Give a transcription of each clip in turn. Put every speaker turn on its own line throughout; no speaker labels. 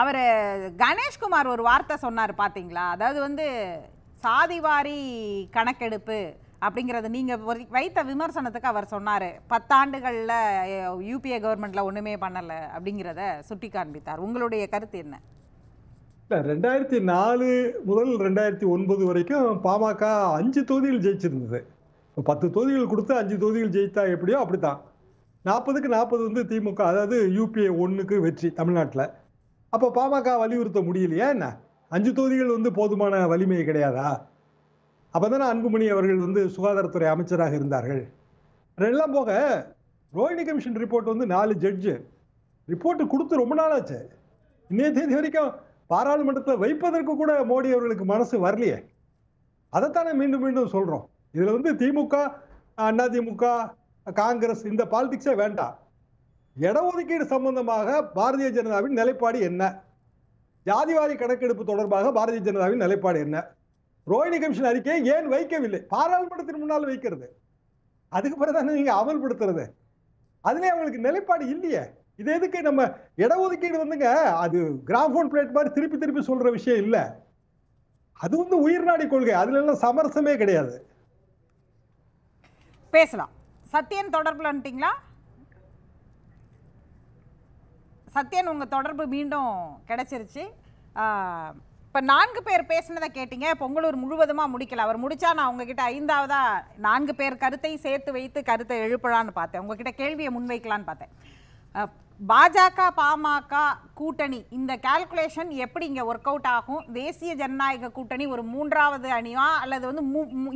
அவர் கணேஷ்குமார் ஒரு வார்த்தை சொன்னார் பார்த்தீங்களா அதாவது வந்து சாதிவாரி கணக்கெடுப்பு அப்படிங்கிறது நீங்கள் வைத்த விமர்சனத்துக்கு அவர் சொன்னார் பத்தாண்டுகளில் யூபிஏ கவர்மெண்ட்டில் ஒன்றுமே பண்ணலை அப்படிங்கிறத சுட்டி காண்பித்தார் உங்களுடைய கருத்து என்ன
இல்லை ரெண்டாயிரத்தி நாலு முதல் ரெண்டாயிரத்தி ஒன்பது வரைக்கும் பாமக அஞ்சு தொகுதிகள் ஜெயிச்சிருந்தது இப்போ பத்து தொகுதிகள் கொடுத்து அஞ்சு தொகுதிகள் ஜெயித்தா எப்படியோ அப்படி தான் நாற்பதுக்கு நாற்பது வந்து திமுக அதாவது யூபிஏ ஒன்றுக்கு வெற்றி தமிழ்நாட்டில் அப்போ பாமக வலியுறுத்த முடியலையா என்ன அஞ்சு தொகுதிகள் வந்து போதுமான வலிமை கிடையாதா அப்போ தானே அன்புமணி அவர்கள் வந்து சுகாதாரத்துறை அமைச்சராக இருந்தார்கள் எல்லாம் போக ரோஹிணி கமிஷன் ரிப்போர்ட் வந்து நாலு ஜட்ஜு ரிப்போர்ட்டு கொடுத்து ரொம்ப நாள் ஆச்சு இன்னைய தேதி வரைக்கும் பாராளுமன்றத்தில் வைப்பதற்கு கூட மோடி அவர்களுக்கு மனசு வரலையே அதைத்தானே மீண்டும் மீண்டும் சொல்கிறோம் இதில் வந்து திமுக அதிமுக காங்கிரஸ் இந்த பாலிடிக்ஸே வேண்டாம் இடஒதுக்கீடு சம்பந்தமாக பாரதிய ஜனதாவின் நிலைப்பாடு என்ன ஜாதிவாரி கணக்கெடுப்பு தொடர்பாக பாரதிய ஜனதாவின் நிலைப்பாடு என்ன ரோஹிணி கமிஷன் அறிக்கையை ஏன் வைக்கவில்லை பாராளுமன்றத்தின் முன்னால் வைக்கிறது அதுக்கு பிறகு நீங்க அமல்படுத்துறது அதுலேயே அவங்களுக்கு நிலைப்பாடு இல்லையே இது எதுக்கு நம்ம இடஒதுக்கீடு வந்துங்க அது கிராஃபோன் பிளேட் மாதிரி திருப்பி திருப்பி சொல்ற விஷயம் இல்லை அது வந்து உயிர்நாடி கொள்கை அதுல எல்லாம் சமரசமே கிடையாது
பேசலாம் சத்யன் தொடர்புலன்ட்டிங்களா சத்யன் உங்கள் தொடர்பு மீண்டும் கிடச்சிருச்சு இப்போ நான்கு பேர் பேசினதை கேட்டீங்க பொங்கலூர் முழுவதுமாக முடிக்கல அவர் முடித்தா நான் உங்ககிட்ட ஐந்தாவதாக நான்கு பேர் கருத்தை சேர்த்து வைத்து கருத்தை எழுப்பலான்னு பார்த்தேன் உங்ககிட்ட கேள்வியை முன்வைக்கலான்னு பார்த்தேன் பாஜக பாமக கூட்டணி இந்த கால்குலேஷன் எப்படி இங்கே ஒர்க் அவுட் ஆகும் தேசிய ஜனநாயக கூட்டணி ஒரு மூன்றாவது அணியா அல்லது வந்து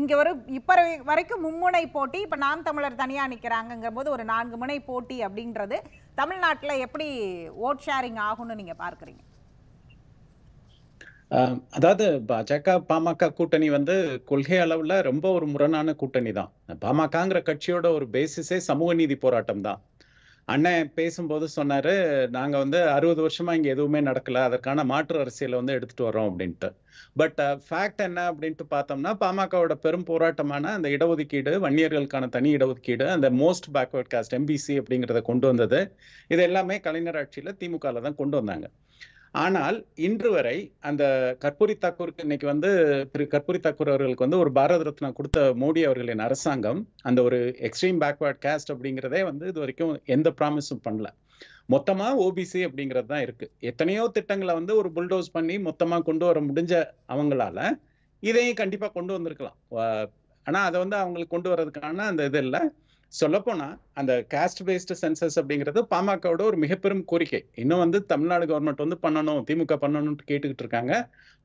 இங்கே ஒரு இப்போ வரைக்கும் மும்முனை போட்டி இப்போ நாம் தமிழர் தனியாக நிற்கிறாங்கங்கும் போது ஒரு நான்கு முனை போட்டி அப்படின்றது தமிழ்நாட்டில் எப்படி ஓட் ஷேரிங் ஆகும்னு நீங்கள் பார்க்குறீங்க
அதாவது பாஜக பாமக கூட்டணி வந்து கொள்கை அளவில் ரொம்ப ஒரு முரணான கூட்டணி தான் பாமகங்கிற கட்சியோட ஒரு பேசிஸே சமூக நீதி போராட்டம் தான் அண்ணன் பேசும்போது சொன்னாரு நாங்க வந்து அறுபது வருஷமா இங்க எதுவுமே நடக்கல அதற்கான மாற்று அரசியலை வந்து எடுத்துட்டு வரோம் அப்படின்ட்டு பட் ஃபேக்ட் uh, என்ன அப்படின்ட்டு பார்த்தோம்னா பாமகவோட பெரும் போராட்டமான அந்த இடஒதுக்கீடு வன்னியர்களுக்கான தனி இடஒதுக்கீடு அந்த மோஸ்ட் பேக்வர்ட் காஸ்ட் எம்பிசி அப்படிங்கிறத கொண்டு வந்தது இது எல்லாமே கலைஞர் ஆட்சியில திமுகல தான் கொண்டு வந்தாங்க ஆனால் இன்று வரை அந்த கற்பூரி தாக்கூருக்கு இன்னைக்கு வந்து திரு கற்பூரி தாக்கூர் அவர்களுக்கு வந்து ஒரு பாரத ரத்னா கொடுத்த மோடி அவர்களின் அரசாங்கம் அந்த ஒரு எக்ஸ்ட்ரீம் பேக்வேர்ட் கேஸ்ட் அப்படிங்கிறதே வந்து இது வரைக்கும் எந்த ப்ராமிஸும் பண்ணல மொத்தமா ஓபிசி அப்படிங்கிறது தான் இருக்கு எத்தனையோ திட்டங்களை வந்து ஒரு புல்டோஸ் பண்ணி மொத்தமா கொண்டு வர முடிஞ்ச அவங்களால இதையும் கண்டிப்பா கொண்டு வந்திருக்கலாம் ஆனா அதை வந்து அவங்களுக்கு கொண்டு வர்றதுக்கான அந்த இது இல்லை சொல்லப்போனால் அந்த காஸ்ட் பேஸ்டு சென்சஸ் அப்படிங்கிறது பாமகவோட ஒரு மிகப்பெரும் கோரிக்கை இன்னும் வந்து தமிழ்நாடு கவர்மெண்ட் வந்து பண்ணணும் திமுக பண்ணணும்னு கேட்டுக்கிட்டு இருக்காங்க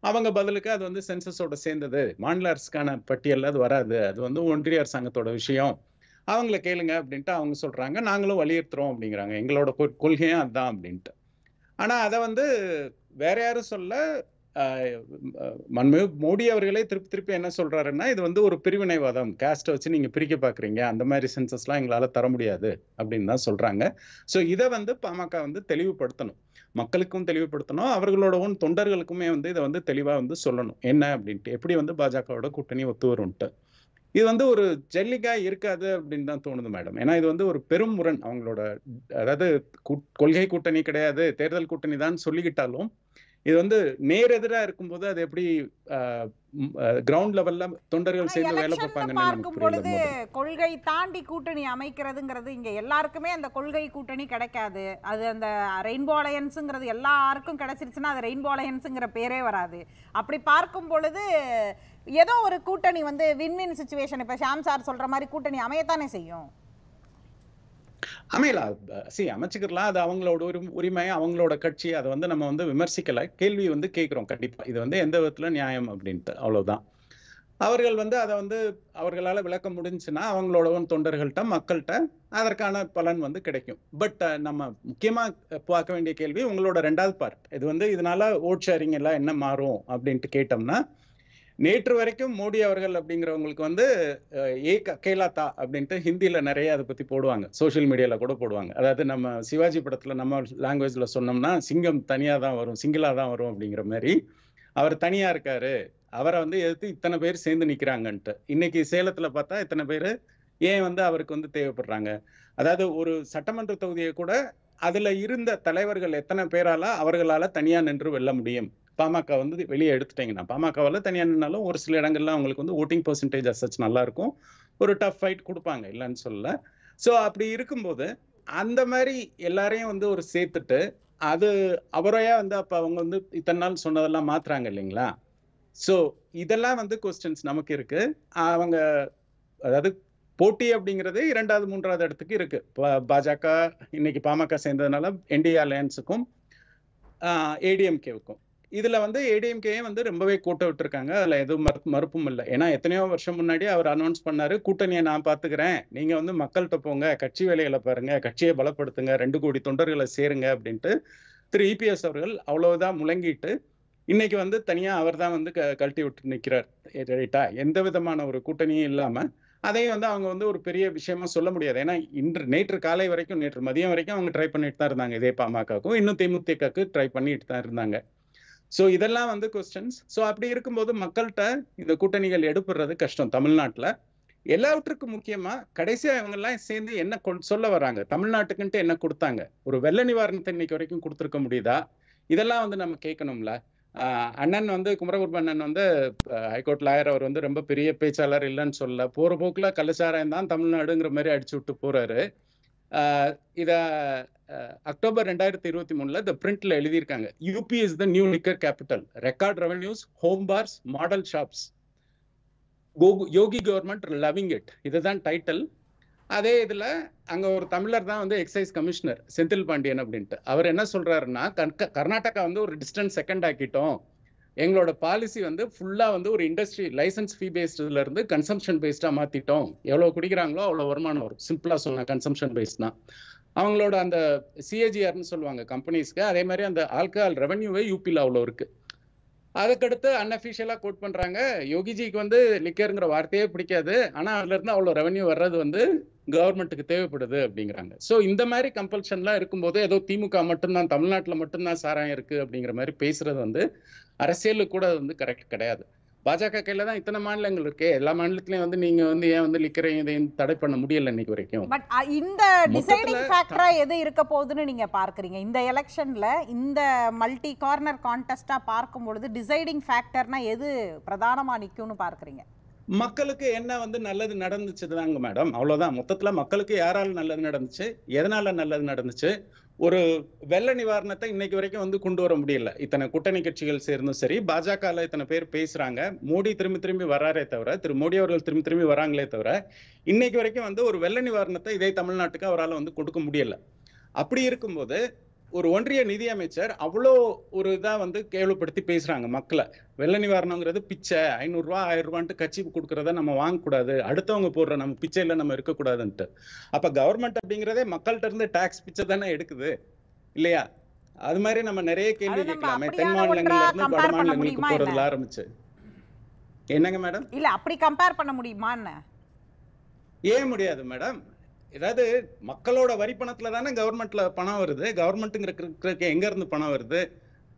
அவங்க பதிலுக்கு அது வந்து சென்சஸோட சேர்ந்தது மாநில அரசுக்கான பட்டியல் அது வராது அது வந்து ஒன்றிய அரசாங்கத்தோட விஷயம் அவங்கள கேளுங்க அப்படின்ட்டு அவங்க சொல்றாங்க நாங்களும் வலியுறுத்துறோம் அப்படிங்கிறாங்க எங்களோட கொள்கையும் அதுதான் அப்படின்ட்டு ஆனா அதை வந்து வேற யாரும் சொல்ல மன்மு மோடி அவர்களே திருப்பி திருப்பி என்ன சொல்றாருன்னா இது வந்து ஒரு பிரிவினைவாதம் கேஸ்ட்டை வச்சு நீங்க பிரிக்க பாக்குறீங்க அந்த மாதிரி சென்சஸ்லாம் எங்களால தர முடியாது அப்படின்னு தான் சொல்றாங்க ஸோ இதை வந்து பாமக வந்து தெளிவுபடுத்தணும் மக்களுக்கும் தெளிவுபடுத்தணும் அவர்களோடவும் தொண்டர்களுக்குமே வந்து இதை வந்து தெளிவா வந்து சொல்லணும் என்ன அப்படின்ட்டு எப்படி வந்து பாஜகவோட கூட்டணி ஒத்து வரும்ட்டு இது வந்து ஒரு ஜல்லிக்காய் இருக்காது அப்படின்னு தான் தோணுது மேடம் ஏன்னா இது வந்து ஒரு பெரும் முரண் அவங்களோட அதாவது கொள்கை கூட்டணி கிடையாது தேர்தல் கூட்டணி தான் சொல்லிக்கிட்டாலும் இது வந்து நேரெதிரா இருக்கும்போது அது எப்படி கிரவுண்ட் லெவல்ல தொண்டர்கள் சேர்ந்து வேலை பார்ப்பாங்க பொழுது
கொள்கை தாண்டி கூட்டணி அமைக்கிறதுங்கிறது இங்க எல்லாருக்குமே அந்த கொள்கை கூட்டணி கிடைக்காது அது அந்த ரெயின்போ அலையன்ஸுங்கிறது எல்லாருக்கும் கிடைச்சிருச்சுன்னா அது ரெயின்போ அலையன்ஸுங்கிற பேரே வராது அப்படி பார்க்கும் பொழுது ஏதோ ஒரு கூட்டணி வந்து வின் சுச்சுவேஷன் இப்ப ஷாம் சார் சொல்ற மாதிரி கூட்டணி அமையத்தானே செய்யும்
அமையல சி அமைச்சுக்கிறலாம் அது அவங்களோட ஒரு உரிமை அவங்களோட கட்சி அதை வந்து நம்ம வந்து விமர்சிக்கல கேள்வி வந்து கேட்குறோம் கண்டிப்பாக இது வந்து எந்த விதத்தில் நியாயம் அப்படின்ட்டு அவ்வளோதான் அவர்கள் வந்து அதை வந்து அவர்களால் விளக்க முடிஞ்சுன்னா அவங்களோட தொண்டர்கள்ட்ட மக்கள்கிட்ட அதற்கான பலன் வந்து கிடைக்கும் பட் நம்ம முக்கியமாக பார்க்க வேண்டிய கேள்வி உங்களோட ரெண்டாவது பார்ட் இது வந்து இதனால ஓட் ஷேரிங் எல்லாம் என்ன மாறும் அப்படின்ட்டு கேட்டோம்னா நேற்று வரைக்கும் மோடி அவர்கள் அப்படிங்கிறவங்களுக்கு வந்து ஏ கேலாத்தா அப்படின்ட்டு ஹிந்தியில நிறைய அதை பத்தி போடுவாங்க சோசியல் மீடியால கூட போடுவாங்க அதாவது நம்ம சிவாஜி படத்துல நம்ம லாங்குவேஜ்ல சொன்னோம்னா சிங்கம் தனியா தான் வரும் சிங்கிளா தான் வரும் அப்படிங்கிற மாதிரி அவர் தனியா இருக்காரு அவரை வந்து எதிர்த்து இத்தனை பேர் சேர்ந்து நிக்கிறாங்கன்ட்டு இன்னைக்கு சேலத்துல பார்த்தா இத்தனை பேர் ஏன் வந்து அவருக்கு வந்து தேவைப்படுறாங்க அதாவது ஒரு சட்டமன்ற தொகுதியை கூட அதுல இருந்த தலைவர்கள் எத்தனை பேரால அவர்களால தனியா நின்று வெல்ல முடியும் பாமக வந்து வெளியே எடுத்துட்டீங்கன்னா பாமகவால் தனியாக நின்னாலும் ஒரு சில இடங்கள்ல அவங்களுக்கு வந்து ஓட்டிங் பர்சன்டேஜ் அசச் நல்லா இருக்கும் ஒரு டஃப் ஃபைட் கொடுப்பாங்க இல்லைன்னு சொல்லல ஸோ அப்படி இருக்கும்போது அந்த மாதிரி எல்லாரையும் வந்து ஒரு சேர்த்துட்டு அது அவரையா வந்து அப்போ அவங்க வந்து இத்தனை நாள் சொன்னதெல்லாம் மாத்துறாங்க இல்லைங்களா ஸோ இதெல்லாம் வந்து கொஸ்டின்ஸ் நமக்கு இருக்கு அவங்க அதாவது போட்டி அப்படிங்கிறது இரண்டாவது மூன்றாவது இடத்துக்கு இருக்கு பாஜக இன்னைக்கு பாமக சேர்ந்ததுனால என்டிஏ அலையன்ஸுக்கும் ஏடிஎம்கேவுக்கும் இதுல வந்து ஏடிஎம்கே வந்து ரொம்பவே கூட்ட விட்டுருக்காங்க அதுல எதுவும் மறுப்பும் இல்லை ஏன்னா எத்தனையோ வருஷம் முன்னாடி அவர் அனௌன்ஸ் பண்ணாரு கூட்டணியை நான் பாத்துக்கிறேன் நீங்க வந்து மக்கள்கிட்ட போங்க கட்சி வேலைகளை பாருங்க கட்சியை பலப்படுத்துங்க ரெண்டு கோடி தொண்டர்களை சேருங்க அப்படின்ட்டு திரு இபிஎஸ் e அவர்கள் அவ்வளவுதான் முழங்கிட்டு இன்னைக்கு வந்து தனியா அவர் தான் வந்து கழட்டி விட்டு நிற்கிறார் ரைட்டா எந்த விதமான ஒரு கூட்டணியும் இல்லாம அதையும் வந்து அவங்க வந்து ஒரு பெரிய விஷயமா சொல்ல முடியாது ஏன்னா இன்று நேற்று காலை வரைக்கும் நேற்று மதியம் வரைக்கும் அவங்க ட்ரை பண்ணிட்டு தான் இருந்தாங்க இதே பாமகவுக்கும் இன்னும் தேமுதிகக்கு ட்ரை பண்ணிட்டு தான் இருந்தாங்க ஸோ இதெல்லாம் வந்து கொஸ்டின்ஸ் ஸோ அப்படி இருக்கும்போது மக்கள்கிட்ட இந்த கூட்டணிகள் எடுப்புறது கஷ்டம் தமிழ்நாட்டில் எல்லாவற்றுக்கும் முக்கியமாக கடைசியாக இவங்கெல்லாம் சேர்ந்து என்ன சொல்ல வராங்க தமிழ்நாட்டுக்குன்ட்டு என்ன கொடுத்தாங்க ஒரு வெள்ள நிவாரணத்தை இன்னைக்கு வரைக்கும் கொடுத்துருக்க முடியுதா இதெல்லாம் வந்து நம்ம கேட்கணும்ல அண்ணன் வந்து குமரகுருப அண்ணன் வந்து ஹைகோர்ட் லாயர் அவர் வந்து ரொம்ப பெரிய பேச்சாளர் இல்லைன்னு சொல்ல போகிற போக்கில் கள்ளச்சாராயம் தான் தமிழ்நாடுங்கிற மாதிரி அடிச்சு விட்டு போறாரு இதை அக்டோபர் ரெண்டாயிரத்தி இருபத்தி மூணுல இந்த பிரிண்ட்ல எழுதியிருக்காங்க UP is the new liquor capital record revenues home bars model shops Yogi government loving it இதுதான் டைட்டில் அதே இதில் அங்கே ஒரு தமிழர் தான் வந்து எக்ஸைஸ் கமிஷனர் செந்தில் பாண்டியன் அப்படின்ட்டு அவர் என்ன சொல்றாருன்னா கர்நாடகா வந்து ஒரு டிஸ்டன்ஸ் செகண்ட் ஆக்கிட்டோம் எங்களோட பாலிசி வந்து ஃபுல்லாக வந்து ஒரு இண்டஸ்ட்ரி லைசன்ஸ் ஃபீ பேஸ்டில் இருந்து கன்சம்ஷன் பேஸ்டாக மாற்றிட்டோம் எவ்வளோ குடிக்கிறாங்களோ அவ்வளோ வருமானம் வரும் சிம்பிளாக சொல்லலாம் கன்சம்ஷன் தான் அவங்களோட அந்த சிஏஜிஆர்னு சொல்லுவாங்க கம்பெனிஸ்க்கு அதே மாதிரி அந்த ஆல்கஹால் ரெவன்யூவே யூபியில் அவ்வளோ இருக்குது அதுக்கடுத்து அன்அஃபிஷியலாக கோட் பண்ணுறாங்க யோகிஜிக்கு வந்து லிக்கருங்கிற வார்த்தையே பிடிக்காது ஆனால் அதுலேருந்து அவ்வளோ ரெவன்யூ வர்றது வந்து கவர்மெண்ட்டுக்கு தேவைப்படுது அப்படிங்கிறாங்க ஸோ இந்த மாதிரி கம்பல்ஷன்லாம் இருக்கும்போது ஏதோ திமுக மட்டும்தான் தமிழ்நாட்டில் மட்டும்தான் சாராயம் இருக்குது அப்படிங்கிற மாதிரி பேசுறது வந்து அரசியலுக்கு கூட வந்து கரெக்ட் கிடையாது பாஜக கையில தான் இத்தனை மாநிலங்கள் இருக்கு எல்லா மாநிலத்திலயும் வந்து நீங்க வந்து ஏன் வந்து லிக்கிறீங்க இதை தடை பண்ண முடியல இன்னைக்கு வரைக்கும்
பட் இந்த டிசைடிங் ஃபேக்டரா எது இருக்க போகுதுன்னு நீங்க பார்க்குறீங்க இந்த எலெக்ஷன்ல இந்த மல்டி கார்னர் கான்டெஸ்டா பார்க்கும் பொழுது டிசைடிங் ஃபேக்டர்னா எது பிரதானமா நிக்கும்னு பார்க்குறீங்க
மக்களுக்கு என்ன வந்து நல்லது நடந்துச்சு தாங்க மேடம் அவ்வளோதான் மொத்தத்தில் மக்களுக்கு யாரால் நல்லது நடந்துச்சு எதனால் நல்லது நடந்துச்சு ஒரு வெள்ள நிவாரணத்தை இன்னைக்கு வரைக்கும் வந்து கொண்டு வர முடியல இத்தனை கூட்டணி கட்சிகள் சேர்ந்தும் சரி பாஜகவில் இத்தனை பேர் பேசுறாங்க மோடி திரும்பி திரும்பி வராரே தவிர திரு மோடி அவர்கள் திரும்பி திரும்பி வராங்களே தவிர இன்னைக்கு வரைக்கும் வந்து ஒரு வெள்ள நிவாரணத்தை இதே தமிழ்நாட்டுக்கு அவரால் வந்து கொடுக்க முடியல அப்படி இருக்கும்போது ஒரு ஒன்றிய நிதி அமைச்சர் அவ்வளோ ஒரு இதாக வந்து கேவலப்படுத்தி பேசுறாங்க மக்களை வெள்ள நிவாரணங்கிறது பிச்சை ஐநூறுரூவா ஆயிரம் ரூபான்ட்டு கட்சி கொடுக்கறத நம்ம வாங்கக்கூடாது அடுத்தவங்க போடுற நம்ம பிச்சையில் நம்ம இருக்கக்கூடாதுன்ட்டு அப்போ கவர்மெண்ட் அப்படிங்கிறதே மக்கள்கிட்ட இருந்து டேக்ஸ் பிச்சை தானே எடுக்குது இல்லையா அது மாதிரி நம்ம நிறைய கேள்வி கேட்கலாமே தென் மாநிலங்கள்லேருந்து இருந்து வட மாநிலங்களுக்கு போகிறதுல ஆரம்பிச்சு என்னங்க மேடம்
இல்ல அப்படி கம்பேர் பண்ண முடியுமா என்ன
ஏன் முடியாது மேடம் ஏதாவது மக்களோட வரி பணத்துல தானே கவர்மெண்ட்ல பணம் வருது கவர்மெண்ட்டுங்கிற எங்க இருந்து பணம் வருது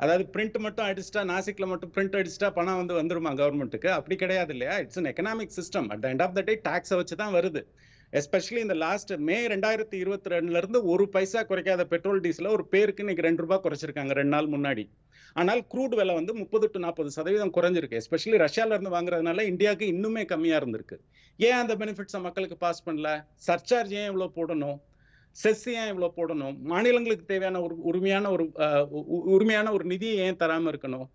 அதாவது பிரிண்ட் மட்டும் அடிச்சுட்டா நாசிக்ல மட்டும் பிரிண்ட் அடிச்சுட்டா பணம் வந்து வந்துருமா கவர்மெண்ட்டுக்கு அப்படி கிடையாது இல்லையா it's an economic system at end of the day டாக்ஸை வச்சு தான் வருது எஸ்பெஷலி இந்த லாஸ்ட் மே ரெண்டாயிரத்தி இருபத்தி ரெண்டுல இருந்து ஒரு பைசா குறைக்காத பெட்ரோல் டீசல ஒரு பேருக்கு இன்னைக்கு ரெண்டு ரூபாய் குறைச்சிருக்காங்க ரெண்டு நாள் முன்னாடி ஆனால் க்ரூட் விலை வந்து முப்பது டு நாற்பது சதவீதம் குறைஞ்சிருக்கு எஸ்பெஷலி ரஷ்யால இருந்து வாங்குறதுனால இந்தியாவுக்கு இன்னுமே கம்மியா இருந்திருக்கு ஏன் அந்த பெனிஃபிட்ஸை மக்களுக்கு பாஸ் பண்ணல சர்ச்சார்ஜ் ஏன் இவ்வளவு போடணும் செஸ் ஏன் இவ்வளவு போடணும் மாநிலங்களுக்கு தேவையான ஒரு உரிமையான ஒரு உரிமையான ஒரு நிதியை ஏன் தராமல் இருக்கணும்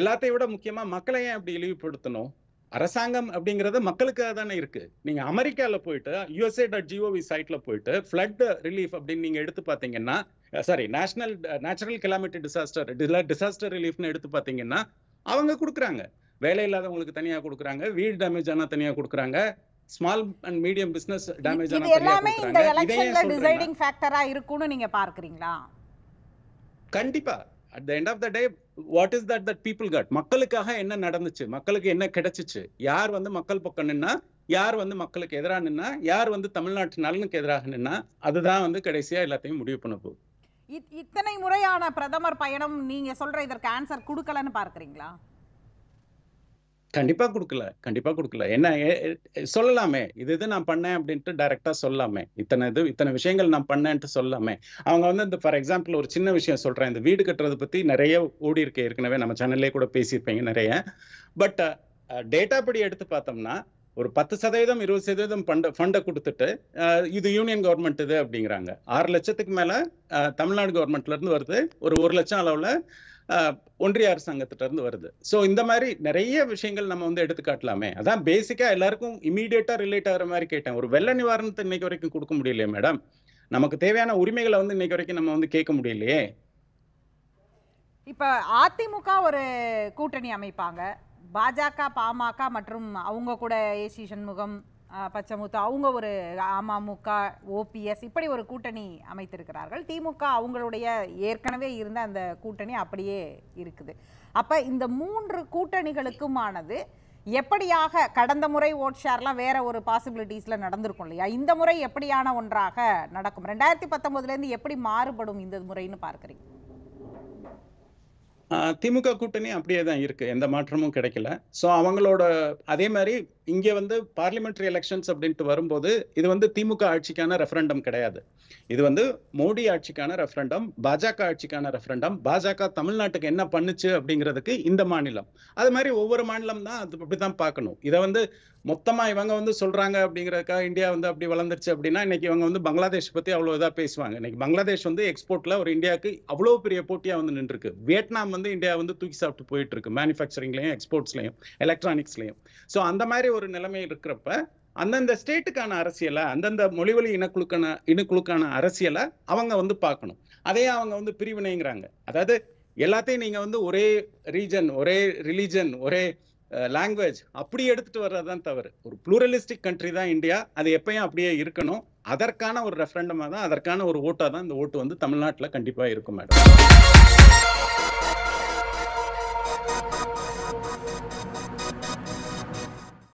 எல்லாத்தையும் விட முக்கியமாக மக்களை ஏன் அப்படி இழிவுபடுத்தணும் அரசாங்கம் அப்படிங்கறது மக்களுக்காக தானே இருக்கு நீங்க அமெரிக்கால போயிட்டு யூஎஸ்ஏ டாட் ஜிஓவி சைட்ல போயிட்டு ஃபிளட் ரிலீஃப் அப்படின்னு நீங்க எடுத்து பாத்தீங்கன்னா sorry national natural calamity disaster disaster ரிலீஃப்னு எடுத்து பாத்தீங்கன்னா அவங்க கொடுக்குறாங்க வேலை இல்லாதவங்களுக்கு தனியா கொடுக்குறாங்க வீடு டேமேஜ் ஆனா தனியா கொடுக்குறாங்க small and medium business damage ஆனா எல்லாமே இந்த எலெக்ஷன்ல டிசைடிங்
ஃபேக்டரா இருக்கும்னு நீங்க பார்க்கறீங்களா
கண்டிப்பா at end of day what is that that people cut மக்களுக்காக என்ன நடந்துச்சு மக்களுக்கு என்ன கிடைச்சிச்சு யார் வந்து மக்கள் பக்கம் நின்னா யார் வந்து மக்களுக்கு எதிராக நின்னா யார் வந்து தமிழ்நாட்டு நலனுக்கு எதிராக நின்னா அதுதான் வந்து கடைசியா எல்லாத்தையும் முடிவு பண்ண போகுது
இத்தனை முறையான பிரதமர் பயணம் நீங்க சொல்ற இதற்கு ஆன்சர் கொடுக்கலன்னு பாக்குறீங்களா
கண்டிப்பா கொடுக்கல கண்டிப்பா கொடுக்கல என்ன சொல்லலாமே இது இது நான் பண்ணேன் அப்படின்ட்டு டைரக்டா சொல்லாமே இத்தனை இது இத்தனை விஷயங்கள் நான் பண்ணேன்ட்டு சொல்லலாமே அவங்க வந்து இந்த ஃபார் எக்ஸாம்பிள் ஒரு சின்ன விஷயம் சொல்றேன் இந்த வீடு கட்டுறதை பத்தி நிறைய ஓடி இருக்கு ஏற்கனவே நம்ம சேனல்லே கூட பேசியிருப்பீங்க நிறைய பட் டேட்டா படி எடுத்து பார்த்தோம்னா ஒரு பத்து சதவீதம் இருபது சதவீதம் ஃபண்டை ஃபண்டை கொடுத்துட்டு இது யூனியன் கவர்மெண்ட் இது அப்படிங்கிறாங்க ஆறு லட்சத்துக்கு மேலே தமிழ்நாடு கவர்மெண்ட்லேருந்து வருது ஒரு ஒரு லட்சம் அளவில் ஒன்றிய அரசாங்கத்திட்டருந்து வருது ஸோ இந்த மாதிரி நிறைய விஷயங்கள் நம்ம வந்து எடுத்துக்காட்டலாமே அதான் பேசிக்காக எல்லாருக்கும் இமீடியட்டாக ரிலேட் ஆகிற மாதிரி கேட்டேன் ஒரு வெள்ள நிவாரணத்தை இன்னைக்கு வரைக்கும் கொடுக்க முடியலையே மேடம் நமக்கு தேவையான உரிமைகளை வந்து இன்னைக்கு வரைக்கும் நம்ம வந்து கேட்க முடியலையே
இப்போ அதிமுக ஒரு கூட்டணி அமைப்பாங்க பாஜக பாமக மற்றும் அவங்க கூட ஏசி சண்முகம் பச்சமுத்து அவங்க ஒரு அமமுக ஓபிஎஸ் இப்படி ஒரு கூட்டணி அமைத்திருக்கிறார்கள் திமுக அவங்களுடைய ஏற்கனவே இருந்த அந்த கூட்டணி அப்படியே இருக்குது அப்போ இந்த மூன்று கூட்டணிகளுக்குமானது எப்படியாக கடந்த முறை ஓட் ஷேர்லாம் வேற ஒரு பாசிபிலிட்டிஸில் நடந்திருக்கும் இல்லையா இந்த முறை எப்படியான ஒன்றாக நடக்கும் ரெண்டாயிரத்தி பத்தொம்போதுலேருந்து எப்படி மாறுபடும் இந்த முறைன்னு பார்க்குறீங்க
திமுக கூட்டணி அப்படியே தான் இருக்கு எந்த மாற்றமும் கிடைக்கல ஸோ அவங்களோட அதே மாதிரி இங்கே வந்து பார்லிமெண்ட்ரி எலெக்ஷன்ஸ் அப்படின்ட்டு வரும்போது இது வந்து திமுக ஆட்சிக்கான ரெஃபரண்டம் கிடையாது இது வந்து மோடி ஆட்சிக்கான ரெஃபரண்டம் பாஜக ஆட்சிக்கான ரெஃபரண்டம் பாஜக தமிழ்நாட்டுக்கு என்ன பண்ணுச்சு அப்படிங்கிறதுக்கு இந்த மாநிலம் அது மாதிரி ஒவ்வொரு மாநிலம் தான் அது அப்படிதான் பார்க்கணும் இதை வந்து மொத்தமா இவங்க வந்து சொல்றாங்க அப்படிங்கிறதுக்காக இந்தியா வந்து அப்படி வளர்ந்துருச்சு அப்படின்னா இன்னைக்கு இவங்க வந்து பங்களாதேஷ் பத்தி அவ்வளோ இதாக பேசுவாங்க இன்னைக்கு பங்களாதேஷ் வந்து எக்ஸ்போர்ட்ல ஒரு இந்தியாவுக்கு அவ்வளோ பெரிய போட்டியா வந்து இருக்கு வியட்நாம் வந்து இந்தியா வந்து தூக்கி சாப்பிட்டு போயிட்டு இருக்கு மேனுபேக்சரிங்லயும் எக்ஸ்போர்ட்ஸ்லயும் எலக்ட்ரானிக்ஸ்லயும் ஸோ அந்த மாதிரி ஒரு நிலைமை இருக்கிறப்ப அந்தந்த ஸ்டேட்டுக்கான அரசியலை அந்தந்த மொழிவழி இனக்குழுக்கான இனக்குழுக்கான அரசியலை அவங்க வந்து பார்க்கணும் அதே அவங்க வந்து பிரிவினைங்கிறாங்க அதாவது எல்லாத்தையும் நீங்க வந்து ஒரே ரீஜன் ஒரே ரிலீஜன் ஒரே லாங்குவேஜ் அப்படி எடுத்துட்டு வர்றதுதான் தவறு ஒரு ப்ளூரலிஸ்டிக் கண்ட்ரி தான் இந்தியா அது எப்பயும் அப்படியே இருக்கணும் அதற்கான ஒரு ரெஃபரண்டமாக தான் அதற்கான ஒரு ஓட்டாக தான் இந்த ஓட்டு வந்து தமிழ்நாட்டில் கண்டிப்பாக இருக்கும் மேடம்